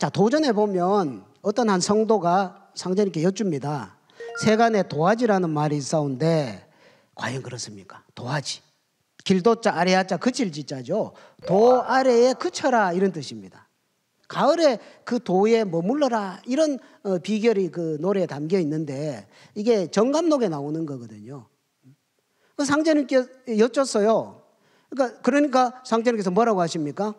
자, 도전해 보면 어떤 한 성도가 상전님께 여쭙니다. 세간에 도화지라는 말이 있사온데 과연 그렇습니까? 도화지. 길도자 아래야자 그칠지자죠. 도 아래에 그쳐라 이런 뜻입니다. 가을에 그 도에 머물러라 이런 어, 비결이 그 노래에 담겨 있는데 이게 정감록에 나오는 거거든요. 그 상제님께 여쭸어요. 그러니까 그러니까 상제님께서 뭐라고 하십니까?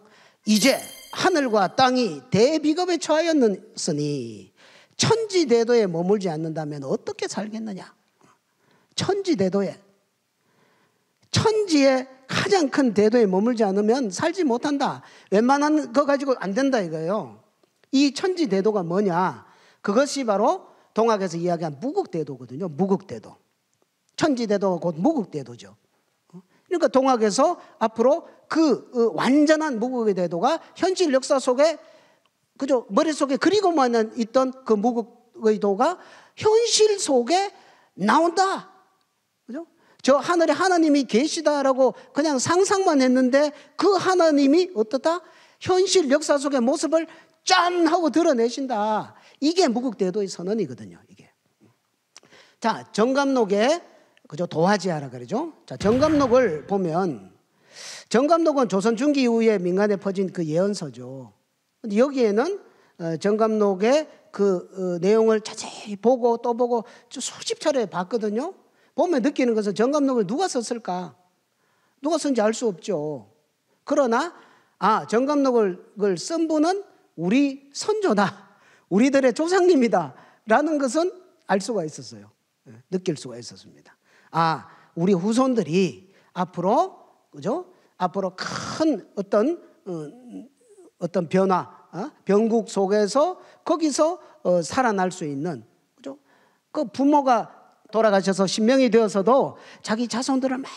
이제 하늘과 땅이 대비겁에 처하였으니 천지대도에 머물지 않는다면 어떻게 살겠느냐? 천지대도에 천지에 가장 큰 대도에 머물지 않으면 살지 못한다. 웬만한 거 가지고 안 된다 이거예요. 이 천지대도가 뭐냐? 그것이 바로 동학에서 이야기한 무극대도거든요. 무극대도. 천지대도가 곧 무극대도죠. 그러니까 동학에서 앞으로 그 어, 완전한 무국의 대도가 현실 역사 속에 그저 머릿속에 그리고만 있던 그 무국의 도가 현실 속에 나온다. 그죠? 저 하늘에 하나님이 계시다라고 그냥 상상만 했는데 그 하나님이 어떻다? 현실 역사 속의 모습을 짠 하고 드러내신다. 이게 무국대도의 선언이거든요. 이게. 자, 정감록에 그죠? 도화지하라 그러죠. 자, 정감록을 보면 정감록은 조선 중기 이후에 민간에 퍼진 그 예언서죠. 근데 여기에는 어, 정감록의 그 어, 내용을 자세히 보고 또 보고 수십 차례 봤거든요. 보면 느끼는 것은 정감록을 누가 썼을까? 누가 쓴지 알 수 없죠. 그러나 아 정감록을 쓴 분은 우리 선조다, 우리들의 조상님이다라는 것은 알 수가 있었어요. 예, 느낄 수가 있었습니다. 아, 우리 후손들이 앞으로 그죠? 앞으로 큰 어떤 어, 어떤 변화, 어? 변국 속에서 거기서 어, 살아날 수 있는 그죠? 그 부모가 돌아가셔서 신명이 되어서도 자기 자손들을 막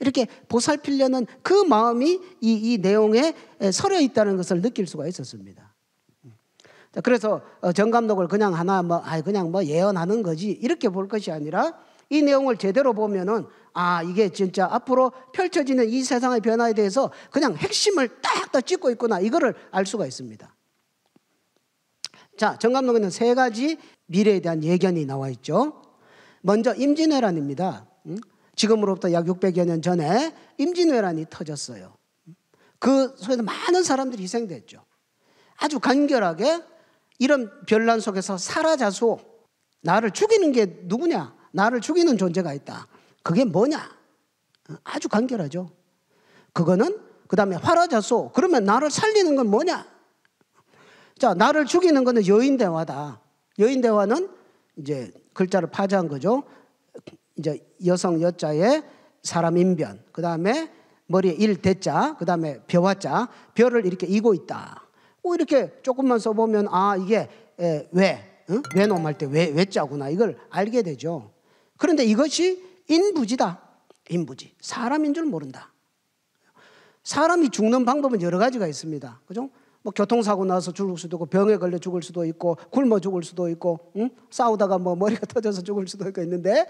이렇게 보살피려는 그 마음이 이, 이 내용에 서려 있다는 것을 느낄 수가 있었습니다. 그래서 정 감독을 그냥 하나 뭐, 그냥 뭐 예언하는 거지 이렇게 볼 것이 아니라 이 내용을 제대로 보면은 아, 이게 진짜 앞으로 펼쳐지는 이 세상의 변화에 대해서 그냥 핵심을 딱딱 찍고 있구나. 이거를 알 수가 있습니다. 자, 정감독에는 세 가지 미래에 대한 예견이 나와 있죠. 먼저 임진왜란입니다. 음? 지금으로부터 약 600여 년 전에 임진왜란이 터졌어요. 음? 그 속에서 많은 사람들이 희생됐죠. 아주 간결하게 이런 변란 속에서 사라자소 나를 죽이는 게 누구냐? 나를 죽이는 존재가 있다. 그게 뭐냐? 아주 간결하죠. 그거는 그 다음에 화라자소 그러면 나를 살리는 건 뭐냐? 자, 나를 죽이는 거는 여인대화다. 여인대화는 이제 글자를 파자한 거죠. 이제 여성 여자의 사람 인변. 그 다음에 머리에 일 대자. 그 다음에 벼화자. 벼를 이렇게 이고 있다. 뭐 이렇게 조금만 써보면 아 이게 에, 왜 응? 외놈 할 때 왜, 외자구나 이걸 알게 되죠. 그런데 이것이 인부지다. 인부지. 사람인 줄 모른다. 사람이 죽는 방법은 여러 가지가 있습니다. 그죠? 뭐 교통사고 나서 죽을 수도 있고 병에 걸려 죽을 수도 있고 굶어 죽을 수도 있고 응? 싸우다가 뭐 머리가 터져서 죽을 수도 있고 있는데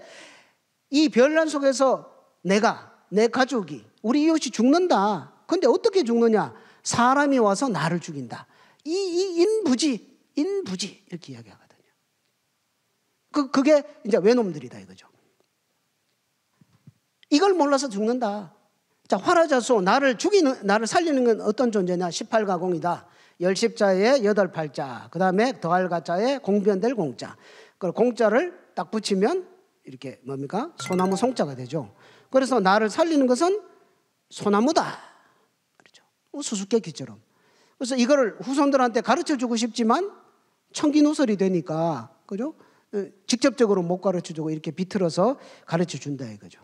이 별난 속에서 내가 내 가족이 우리 이웃이 죽는다. 근데 어떻게 죽느냐? 사람이 와서 나를 죽인다. 이, 이 인부지 인부지 이렇게 이야기하거든. 그, 그게 이제 외놈들이다 이거죠. 이걸 몰라서 죽는다. 자, 화라자수, 나를 죽이는, 나를 살리는 건 어떤 존재냐? 18가공이다. 열십자에 여덟 팔자, 그 다음에 더할 가자에 공변될 공자. 그 공자를 딱 붙이면 이렇게 뭡니까? 소나무 송자가 되죠. 그래서 나를 살리는 것은 소나무다. 그렇죠. 뭐 수수께끼처럼. 그래서 이거를 후손들한테 가르쳐 주고 싶지만 청기노설이 되니까, 그죠? 어, 직접적으로 못 가르쳐 주고 이렇게 비틀어서 가르쳐 준다 이거죠.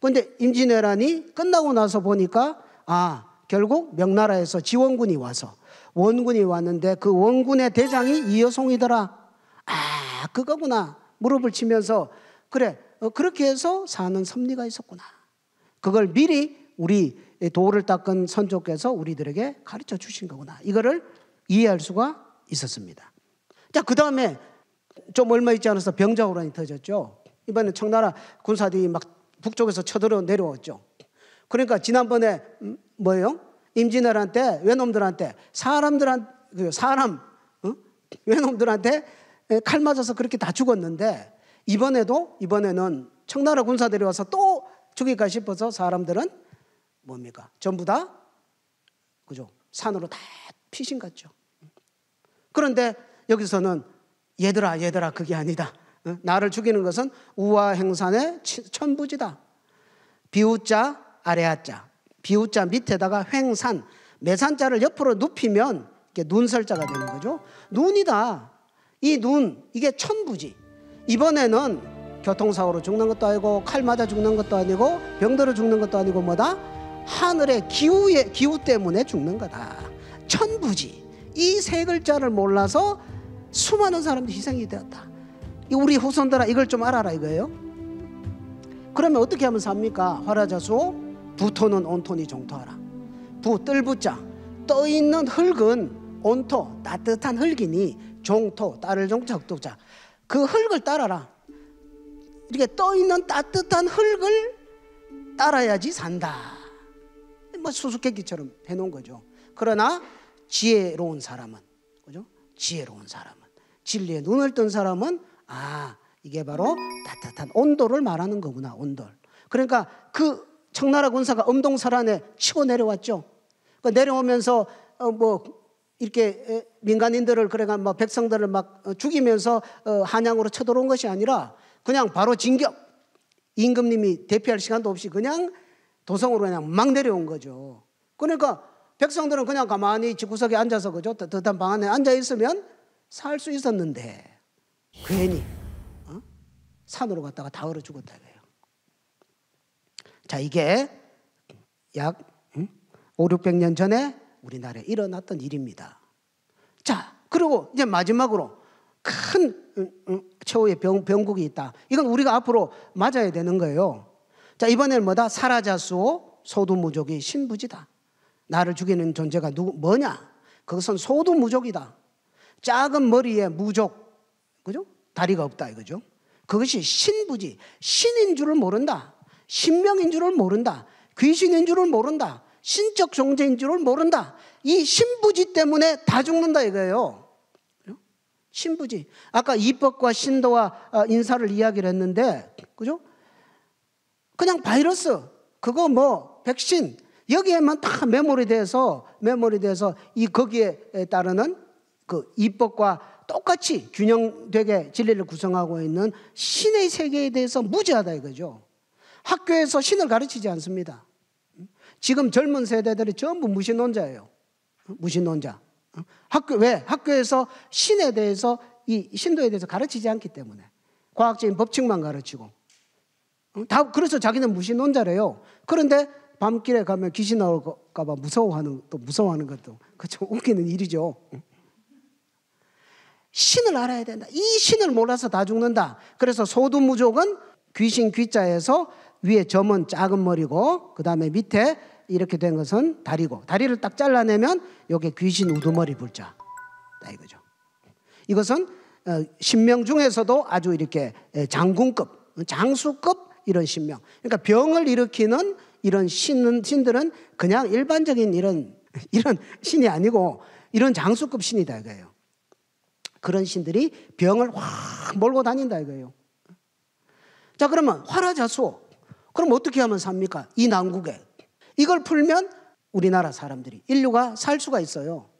그런데 임진왜란이 끝나고 나서 보니까 아, 결국 명나라에서 지원군이 와서 원군이 왔는데 그 원군의 대장이 이여송이더라. 아, 그거구나. 무릎을 치면서 그래. 어, 그렇게 해서 사는 섭리가 있었구나. 그걸 미리 우리 도를 닦은 선조께서 우리들에게 가르쳐 주신 거구나. 이거를 이해할 수가 있었습니다. 자, 그 다음에 좀 얼마 있지 않아서 병자호란이 터졌죠. 이번에 청나라 군사들이 막 북쪽에서 쳐들어 내려왔죠. 그러니까 지난번에 음, 뭐예요? 임진왜란때 외놈들한테 사람들한 그 사람 어? 외놈들한테 칼 맞아서 그렇게 다 죽었는데 이번에도 이번에는 청나라 군사들이 와서 또 죽일까 싶어서 사람들은 뭡니까? 전부 다 그죠? 산으로 다 피신 갔죠. 그런데 여기서는 얘들아, 얘들아, 그게 아니다. 나를 죽이는 것은 우와 행산의 천부지다. 비웃자, 아래아자. 비웃자 밑에다가 횡산, 매산자를 옆으로 눕히면 이게 눈설자가 되는 거죠. 눈이다. 이 눈, 이게 천부지. 이번에는 교통사고로 죽는 것도 아니고 칼 맞아 죽는 것도 아니고 병들어 죽는 것도 아니고 뭐다? 하늘의 기후에, 기후 때문에 죽는 거다. 천부지. 이 세 글자를 몰라서 수많은 사람들이 희생이 되었다. 우리 후손들아 이걸 좀 알아라 이거예요. 그러면 어떻게 하면 삽니까? 화라자수 부토는 온톤이 종토하라. 부 뜰붙자 떠 있는 흙은 온토 따뜻한 흙이니 종토 따를 종자 흙독자 그 흙을 따라라. 이렇게 떠 있는 따뜻한 흙을 따라야지 산다. 뭐 수수께끼처럼 해놓은 거죠. 그러나 지혜로운 사람은 그죠? 지혜로운 사람. 진리의 눈을 뜬 사람은 아 이게 바로 따뜻한 온돌을 말하는 거구나 온돌. 그러니까 그 청나라 군사가 음동설안에 치고 내려왔죠. 그 내려오면서 어, 뭐 이렇게 민간인들을 그래가 뭐 백성들을 막 어, 죽이면서 어, 한양으로 쳐들어온 것이 아니라 그냥 바로 진격 임금님이 대피할 시간도 없이 그냥 도성으로 그냥 막 내려온 거죠. 그러니까 백성들은 그냥 가만히 집구석에 앉아서 그죠? 따뜻한 방 안에 앉아 있으면 살수 있었는데 괜히 어? 산으로 갔다가 다 얼어 죽었다고요. 자 이게 약 음? 5, 600년 전에 우리나라에 일어났던 일입니다. 자 그리고 이제 마지막으로 큰 음, 음, 최후의 병, 병국이 있다. 이건 우리가 앞으로 맞아야 되는 거예요. 자 이번에는 뭐다? 사라자수오 소두무족이 신부지다. 나를 죽이는 존재가 누구 뭐냐? 그것은 소두무족이다. 작은 머리에 무족, 그죠? 다리가 없다 이거죠. 그것이 신부지. 신인 줄을 모른다. 신명인 줄을 모른다. 귀신인 줄을 모른다. 신적 존재인 줄을 모른다. 이 신부지 때문에 다 죽는다 이거예요. 신부지. 아까 이법과 신도와 어, 인사를 이야기를 했는데, 그죠? 그냥 바이러스, 그거 뭐, 백신, 여기에만 다 메모리 돼서, 메모리 돼서 이 거기에 따르는 그 입법과 똑같이 균형되게 진리를 구성하고 있는 신의 세계에 대해서 무지하다 이거죠. 학교에서 신을 가르치지 않습니다. 지금 젊은 세대들이 전부 무신론자예요. 무신론자. 학교 왜 학교에서 신에 대해서 이 신도에 대해서 가르치지 않기 때문에 과학적인 법칙만 가르치고 다 그래서 자기는 무신론자래요. 그런데 밤길에 가면 귀신 나올까봐 무서워하는 또 무서워하는 것도 그참 웃기는 일이죠. 신을 알아야 된다. 이 신을 몰라서 다 죽는다. 그래서 소두무족은 귀신 귀자에서 위에 점은 작은 머리고 그 다음에 밑에 이렇게 된 것은 다리고 다리를 딱 잘라내면 요게 귀신 우두머리 불자 이거죠. 이것은 어, 신명 중에서도 아주 이렇게 장군급, 장수급 이런 신명. 그러니까 병을 일으키는 이런 신은 신들은 그냥 일반적인 이런 이런 신이 아니고 이런 장수급 신이다 이거예요. 그런 신들이 병을 확 몰고 다닌다 이거예요. 자, 그러면 화라자수. 그럼 어떻게 하면 삽니까? 이 난국에. 이걸 풀면 우리나라 사람들이, 인류가 살 수가 있어요.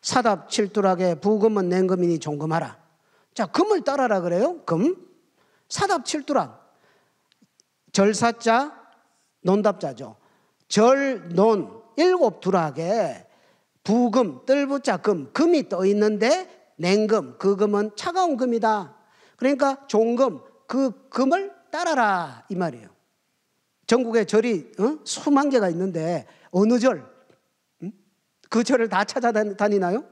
사답 칠두락에 부금은 냉금이니 종금하라. 자, 금을 따라라 그래요? 금. 사답 칠두락. 절사자, 논답자죠. 절, 논, 일곱 두락에 부금, 뜰부자 금, 금이 떠 있는데 냉금, 그 금은 차가운 금이다. 그러니까 종금, 그 금을 따라라. 이 말이에요. 전국에 절이 어? 수만 개가 있는데 어느 절, 음? 그 절을 다 찾아다니나요?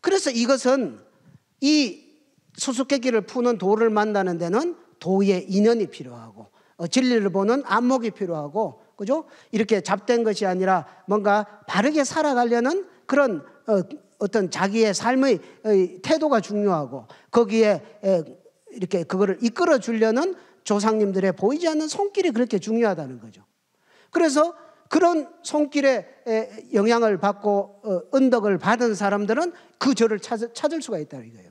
그래서 이것은 이 수수께끼를 푸는 도를 만나는 데는 도의 인연이 필요하고 어, 진리를 보는 안목이 필요하고 그죠? 이렇게 잡된 것이 아니라 뭔가 바르게 살아가려는 그런 어, 어떤 자기의 삶의 어, 태도가 중요하고 거기에 이렇게 그거를 이끌어 주려는 조상님들의 보이지 않는 손길이 그렇게 중요하다는 거죠. 그래서 그런 손길에 영향을 받고 은덕을 어, 받은 사람들은 그 절을 찾을 수가 있다 이거예요.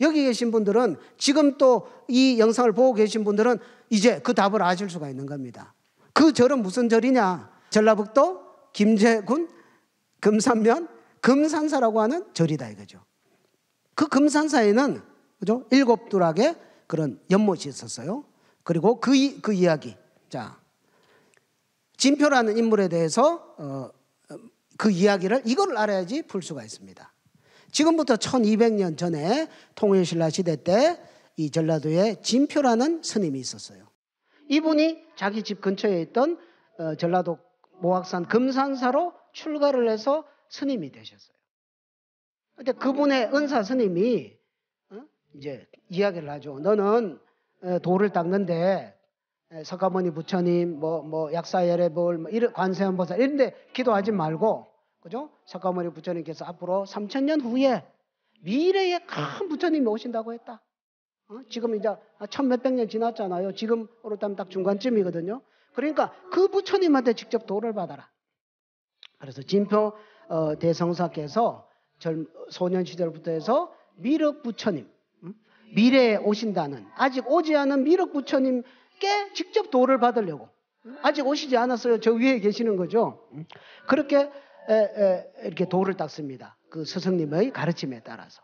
여기 계신 분들은 지금 또 이 영상을 보고 계신 분들은 이제 그 답을 아실 수가 있는 겁니다. 그 절은 무슨 절이냐? 전라북도 김제군 금산면 금산사라고 하는 절이다 이거죠. 그 금산사에는 그죠? 일곱 두락의 그런 연못이 있었어요. 그리고 그, 이, 그 이야기. 자, 진표라는 인물에 대해서 어, 그 이야기를 이걸 알아야지 풀 수가 있습니다. 지금부터 1200년 전에 통일신라 시대 때 이 전라도에 진표라는 스님이 있었어요. 이분이 자기 집 근처에 있던 어, 전라도 모악산 금산사로 출가를 해서 스님이 되셨어요. 근데 그분의 은사 스님이 어? 이제 이야기를 하죠. 너는 어, 돌을 닦는데 석가모니 부처님, 뭐, 뭐, 약사열애불, 뭐, 관세음보살, 이런데 기도하지 말고, 그죠? 석가모니 부처님께서 앞으로 3천년 후에 미래에 큰 부처님이 오신다고 했다. 어? 지금 이제 천 몇백 년 지났잖아요. 지금으로 따면 딱 중간쯤이거든요. 그러니까 그 부처님한테 직접 도를 받아라. 그래서 진표 어, 대성사께서 젊, 소년 시절부터 해서 미륵 부처님, 음? 미래에 오신다는 아직 오지 않은 미륵 부처님께 직접 도를 받으려고 음? 아직 오시지 않았어요. 저 위에 계시는 거죠. 음? 그렇게 에, 에, 이렇게 도를 닦습니다. 그 스승님의 가르침에 따라서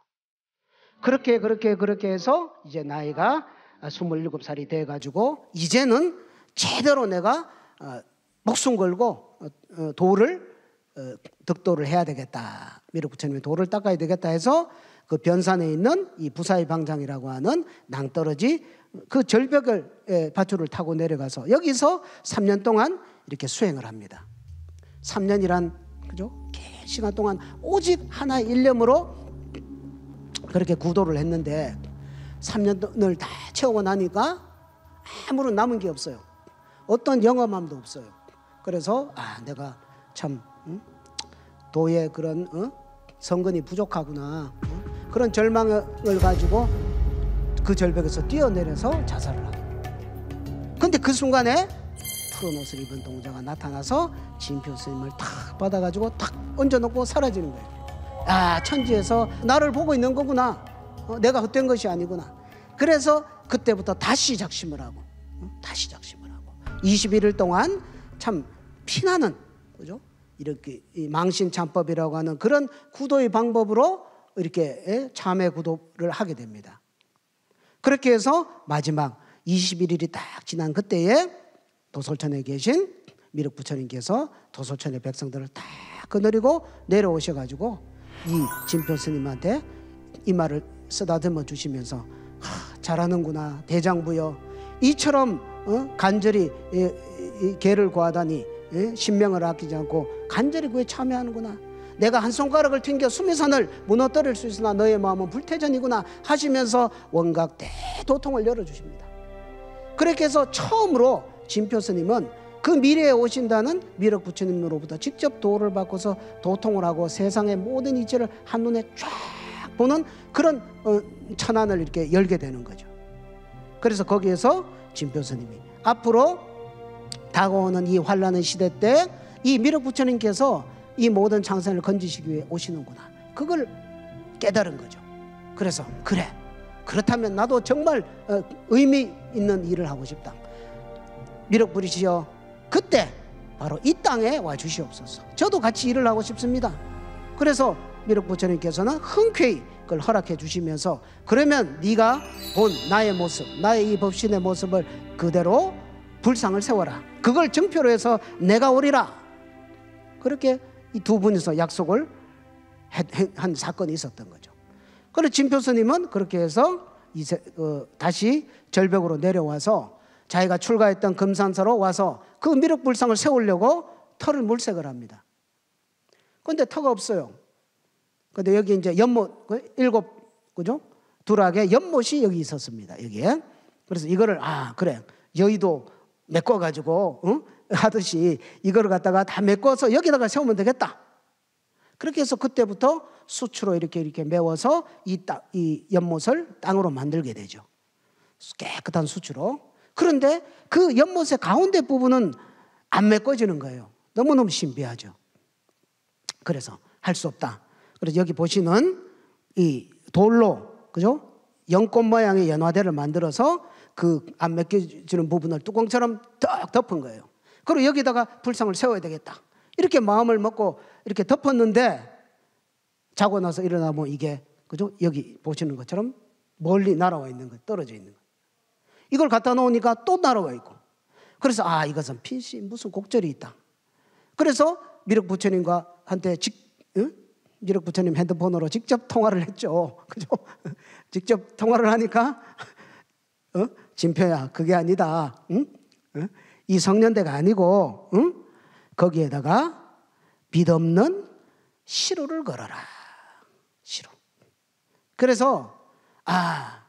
그렇게 그렇게 그렇게 해서 이제 나이가 27살이 돼 가지고 이제는 제대로 내가 어, 목숨 걸고 어, 어 도를 어, 득도를 해야 되겠다. 미륵부처님이 돌을 닦아야 되겠다 해서 그 변산에 있는 이 부사의 방장이라고 하는 낭떠러지 그 절벽을 예, 밧줄을 타고 내려가서 여기서 3년 동안 이렇게 수행을 합니다. 3년이란 그죠? 긴 시간 동안 오직 하나 일념으로 그렇게 구도를 했는데 3년을 다 채우고 나니까 아무런 남은 게 없어요. 어떤 영험함도 없어요. 그래서 아 내가 참 응? 도의 그런 어? 성근이 부족하구나 어? 그런 절망을 가지고 그 절벽에서 뛰어내려서 자살을 하고 근데 그 순간에 푸른 옷을 입은 동자가 나타나서 진표 스님을 탁 받아가지고 탁 얹어놓고 사라지는 거예요 아 천지에서 나를 보고 있는 거구나 어, 내가 헛된 것이 아니구나 그래서 그때부터 다시 작심을 하고 다시 작심을 하고 21일 동안 참 피나는 그죠? 이렇게 망신 참법이라고 하는 그런 구도의 방법으로 이렇게 예, 참회 구도를 하게 됩니다. 그렇게 해서 마지막 21일이 딱 지난 그때에 도솔천에 계신 미륵 부처님께서 도솔천의 백성들을 다 거느리고 내려오셔가지고 이 진표 스님한테 이 말을 쓰다듬어 주시면서 잘하는구나 대장부여 이처럼 어? 간절히 예, 개를 구하다니 예? 신명을 아끼지 않고 간절히 그에 참여하는구나. 내가 한 손가락을 튕겨 수미산을 무너뜨릴 수 있으나 너의 마음은 불태전이구나 하시면서 원각 대도통을 열어주십니다. 그렇게 해서 처음으로 진표 스님은 그 미래에 오신다는 미륵 부처님으로부터 직접 도를 받고서 도통을 하고 세상의 모든 이치를 한눈에 쫙 보는 그런 어, 천안을 이렇게 열게 되는 거죠. 그래서 거기에서 진표 스님이 앞으로 다가오는 이 환란의 시대 때 이 미륵 부처님께서 이 모든 장산을 건지시기 위해 오시는구나. 그걸 깨달은 거죠. 그래서 그래. 그렇다면 나도 정말 어, 의미 있는 일을 하고 싶다. 미륵 부리시여 그때 바로 이 땅에 와 주시옵소서. 저도 같이 일을 하고 싶습니다. 그래서 미륵 부처님께서는 흔쾌히 그걸 허락해 주시면서 그러면 네가 본 나의 모습, 나의 이 법신의 모습을 그대로 불상을 세워라. 그걸 증표로 해서 내가 오리라. 그렇게 이 두 분이서 약속을 한 사건이 있었던 거죠. 그래서 진표 스님은 그렇게 해서 이제, 그 다시 절벽으로 내려와서 자기가 출가했던 금산서로 와서 그 미륵불상을 세우려고 터를 물색을 합니다. 근데 터가 없어요. 근데 여기 이제 연못, 그 일곱, 그죠? 두락의 연못이 여기 있었습니다. 여기에. 그래서 이거를, 아, 그래. 여의도 메꿔가지고 응? 하듯이 이걸 갖다가 다 메꿔서 여기다가 세우면 되겠다. 그렇게 해서 그때부터 수치로 이렇게 이렇게 메워서 이, 땅, 이 연못을 땅으로 만들게 되죠. 깨끗한 수치로. 그런데 그 연못의 가운데 부분은 안 메꿔지는 거예요. 너무너무 신비하죠. 그래서 할 수 없다. 그래서 여기 보시는 이 돌로, 그죠? 연꽃 모양의 연화대를 만들어서 그안 맡겨지는 부분을 뚜껑처럼 떡 덮은 거예요. 그리고 여기다가 불상을 세워야 되겠다. 이렇게 마음을 먹고 이렇게 덮었는데 자고 나서 일어나면 이게 그죠? 여기 보시는 것처럼 멀리 날아와 있는 거, 떨어져 있는 거. 이걸 갖다 놓으니까 또 날아와 있고. 그래서 아 이것은 핀시 무슨 곡절이 있다. 그래서 미륵 부처님과 한테 직 응? 미륵 부처님 핸드폰으로 직접 통화를 했죠. 그죠? 직접 통화를 하니까 어? 진표야, 그게 아니다. 응? 응? 이 성년대가 아니고, 응? 거기에다가 빛 없는 시로를 걸어라. 시로. 그래서, 아,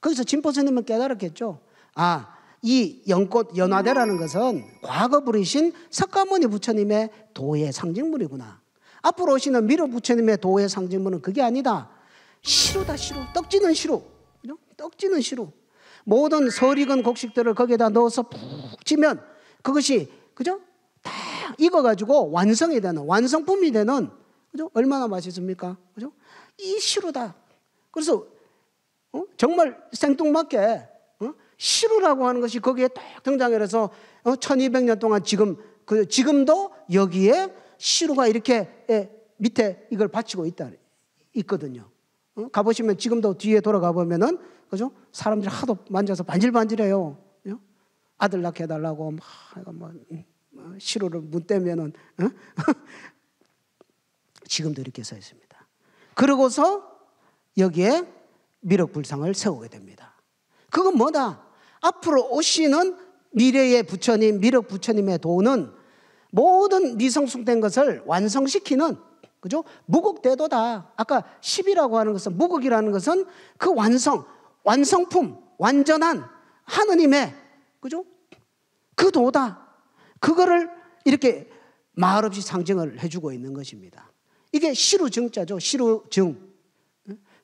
거기서 진포스님은 깨달았겠죠. 아, 이 연꽃 연화대라는 것은 과거 부리신 석가모니 부처님의 도의 상징물이구나. 앞으로 오시는 미륵 부처님의 도의 상징물은 그게 아니다. 시루다 시루, 떡지는 시루, 떡지는 시루. 모든 설 익은 곡식들을 거기에다 넣어서 푹 찌면 그것이 그죠? 다 익어 가지고 완성이 되는 완성품이 되는 그죠? 얼마나 맛있습니까? 그죠? 이 시루다. 그래서 어? 정말 생뚱맞게 어? 시루라고 하는 것이 거기에 딱 등장해서 어? 1200년 동안 지금 그 지금도 여기에 시루가 이렇게 예, 밑에 이걸 받치고 있다 있거든요. 어? 가보시면 지금도 뒤에 돌아가 보면은 그죠? 사람들이 하도 만져서 반질반질해요. 그죠? 예? 아들 낳게 해달라고 막, 뭐, 음, 뭐, 시로를 문 떼면은, 어? 지금도 이렇게 써 있습니다. 그러고서 여기에 미륵불상을 세우게 됩니다. 그건 뭐다? 앞으로 오시는 미래의 부처님, 미륵 부처님의 도는 모든 미성숙된 것을 완성시키는 그죠? 무극대도다. 아까 10이라고 하는 것은 무극이라는 것은 그 완성, 완성품, 완전한 하느님의 그죠? 그 도다. 그거를 이렇게 말없이 상징을 해주고 있는 것입니다. 이게 시루증자죠. 시루증.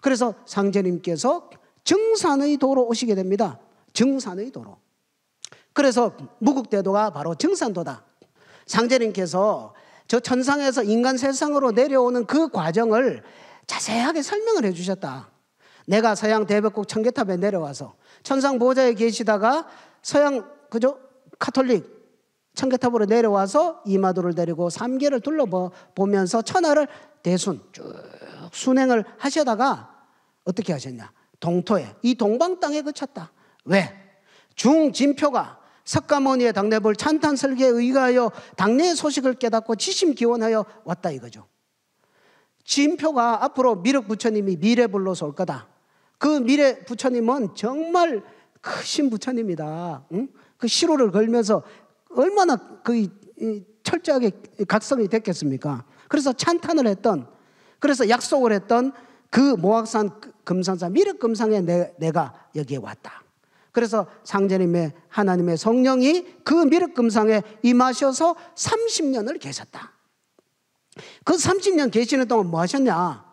그래서 상제님께서 증산의 도로 오시게 됩니다. 증산의 도로. 그래서 무국대도가 바로 증산도다. 상제님께서 저 천상에서 인간 세상으로 내려오는 그 과정을 자세하게 설명을 해주셨다. 내가 서양 대백국 청계탑에 내려와서 천상 보좌에 계시다가 서양 그죠 카톨릭 청계탑으로 내려와서 이마도를 데리고 삼계를 둘러보면서 천하를 대순 쭉 순행을 하시다가 어떻게 하셨냐 동토에 이 동방 땅에 그쳤다 왜 중진표가 석가모니의 당내불 찬탄설계에 의하여 당내의 소식을 깨닫고 지심기원하여 왔다 이거죠 진표가 앞으로 미륵 부처님이 미래불로서 올 거다 그 미래 부처님은 정말 크신 부처님이다. 응? 그 시로를 걸면서 얼마나 그 철저하게 각성이 됐겠습니까? 그래서 찬탄을 했던, 그래서 약속을 했던 그 모학산 금산사 미륵 금상에 내, 내가 여기에 왔다. 그래서 상제님의 하나님의 성령이 그 미륵 금상에 임하셔서 30년을 계셨다. 그 30년 계시는 동안 뭐 하셨냐?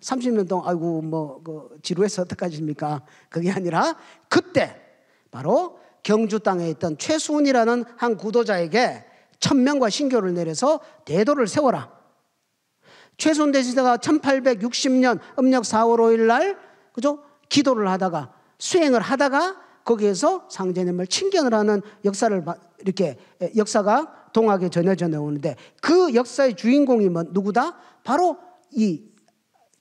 30년 동안 아이고 뭐 그 지루해서 어떡하십니까? 그게 아니라 그때 바로 경주 땅에 있던 최수훈이라는 한 구도자에게 천명과 신교를 내려서 대도를 세워라. 최순 대지사가 1860년 음력 4월 5일 날 그죠? 기도를 하다가 수행을 하다가 거기에서 상제님을 친견을 하는 역사를 이렇게 역사가 동학에 전해져 나오는데 그 역사의 주인공이 뭐 누구다? 바로 이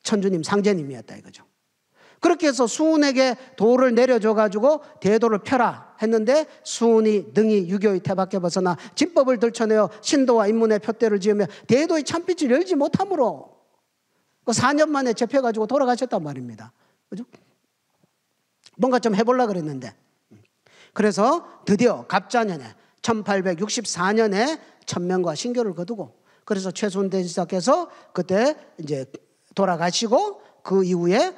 천주님 상제님이었다 이거죠. 그렇게 해서 수운에게 도를 내려줘가지고 대도를 펴라 했는데 수운이 능히 유교의 태밖에 벗어나 진법을 들쳐내어 신도와 인문의 표대를 지으며 대도의 참빛을 열지 못함으로 그 4년 만에 접혀가지고 돌아가셨단 말입니다. 그죠? 뭔가 좀 해볼라 그랬는데. 그래서 드디어 갑자년에 1864년에 천명과 신교를 거두고 그래서 최순 대지사께서 그때 이제 돌아가시고 그 이후에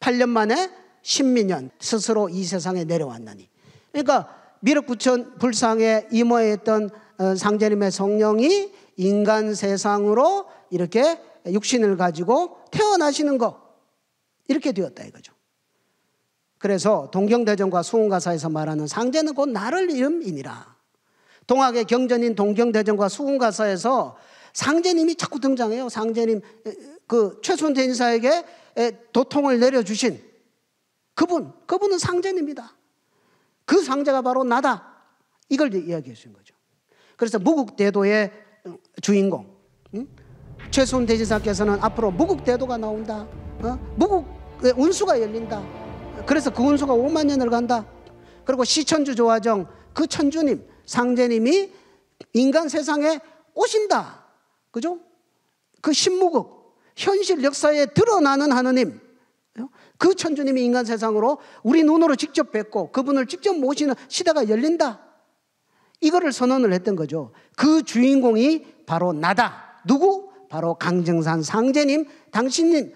8년 만에 1민년 스스로 이 세상에 내려왔나니. 그러니까 미륵구천 불상에 임하였던 어, 상제님의 성령이 인간 세상으로 이렇게 육신을 가지고 태어나시는 거 이렇게 되었다 이거죠. 그래서 동경대전과 수훈가사에서 말하는 상제는 곧 나를 이름이니라. 동학의 경전인 동경대전과 수훈가사에서 상제님이 자꾸 등장해요. 상제님 그 최순태 인사에게 도통을 내려주신 그분, 그분은 상제입니다. 그 상제가 바로 나다. 이걸 이야기해 주신 거죠. 그래서 무국대도의 음, 주인공, 음? 최순태 지사께서는 앞으로 무국대도가 나온다. 어? 무국의 운수가 열린다. 그래서 그 운수가 5만 년을 간다. 그리고 시천주 조화정 그 천주님, 상제님이 인간 세상에 오신다. 그죠? 그 신무국, 현실 역사에 드러나는 하느님, 그 천주님이 인간 세상으로 우리 눈으로 직접 뵙고 그분을 직접 모시는 시대가 열린다. 이거를 선언을 했던 거죠. 그 주인공이 바로 나다. 누구? 바로 강정산 상제님, 당신님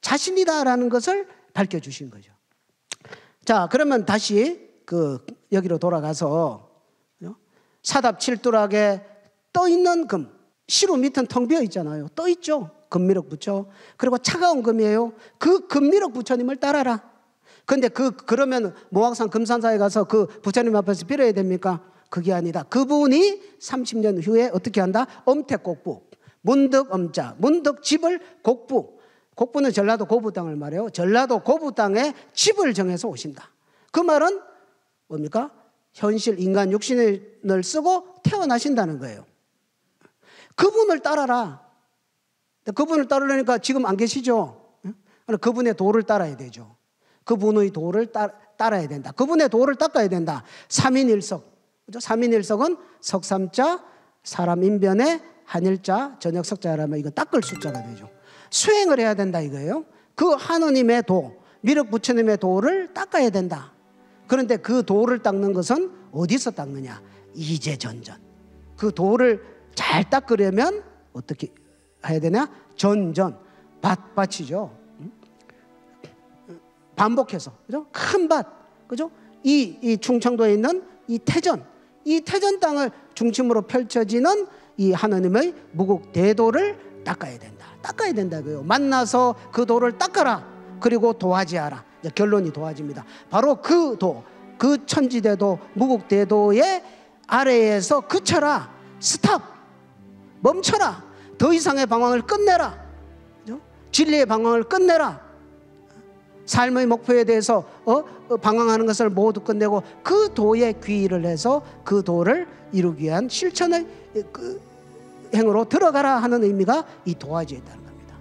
자신이다라는 것을 밝혀 주신 거죠. 자, 그러면 다시 그 여기로 돌아가서 어? 사답 칠두락에 떠 있는 금, 시루 밑은 텅 비어 있잖아요. 떠 있죠. 금미록 부처 그리고 차가운 금이에요. 그 금미록 부처님을 따라라. 근데 그 그러면 모학산 금산사에 가서 그 부처님 앞에서 빌어야 됩니까? 그게 아니다. 그분이 30년 후에 어떻게 한다? 엄태곡부 문득 엄자 문득 집을 곡부 곡부는 전라도 고부 땅을 말해요. 전라도 고부 땅에 집을 정해서 오신다. 그 말은 뭡니까? 현실 인간 육신을 쓰고 태어나신다는 거예요. 그분을 따라라. 그분을 따르려니까 지금 안 계시죠? 그러니까 그분의 도를 따라야 되죠. 그분의 도를 따, 따라야 된다. 그분의 도를 닦아야 된다. 3인 일석. 그죠? 3인 일석은 석삼자, 사람 인변에 한일자, 저녁 석자라면 이거 닦을 숫자가 되죠. 수행을 해야 된다 이거예요. 그 하느님의 도, 미륵 부처님의 도를 닦아야 된다. 그런데 그 도를 닦는 것은 어디서 닦느냐? 이제전전. 그 도를 잘 닦으려면 어떻게 해야 되냐? 전전 밭밭이죠. 반복해서 그죠? 큰 밭, 그죠? 이, 이 충청도에 있는 이 태전, 이 태전 땅을 중심으로 펼쳐지는 이 하나님의 무국 대도를 닦아야 된다. 닦아야 된다고요. 만나서 그 도를 닦아라. 그리고 도화지하라. 결론이 도화지입니다. 바로 그 도, 그 천지대도, 무국대도의 아래에서 그쳐라. 스탑. 멈춰라. 더 이상의 방황을 끝내라. 그죠? 진리의 방황을 끝내라. 삶의 목표에 대해서 어? 어? 방황하는 것을 모두 끝내고 그 도에 귀의를 해서 그 도를 이루기 위한 실천의 그 행으로 들어가라 하는 의미가 이 도화지에 있다는 겁니다.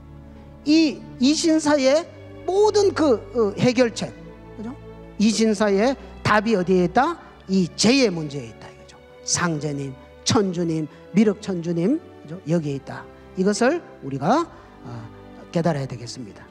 이 이신사의 모든 그 어, 해결책, 그죠? 이신사의 답이 어디에 있다? 이 죄의 문제에 있다 이거죠. 상제님, 천주님, 미륵천주님, 여기에 있다. 이것을 우리가 어, 깨달아야 되겠습니다.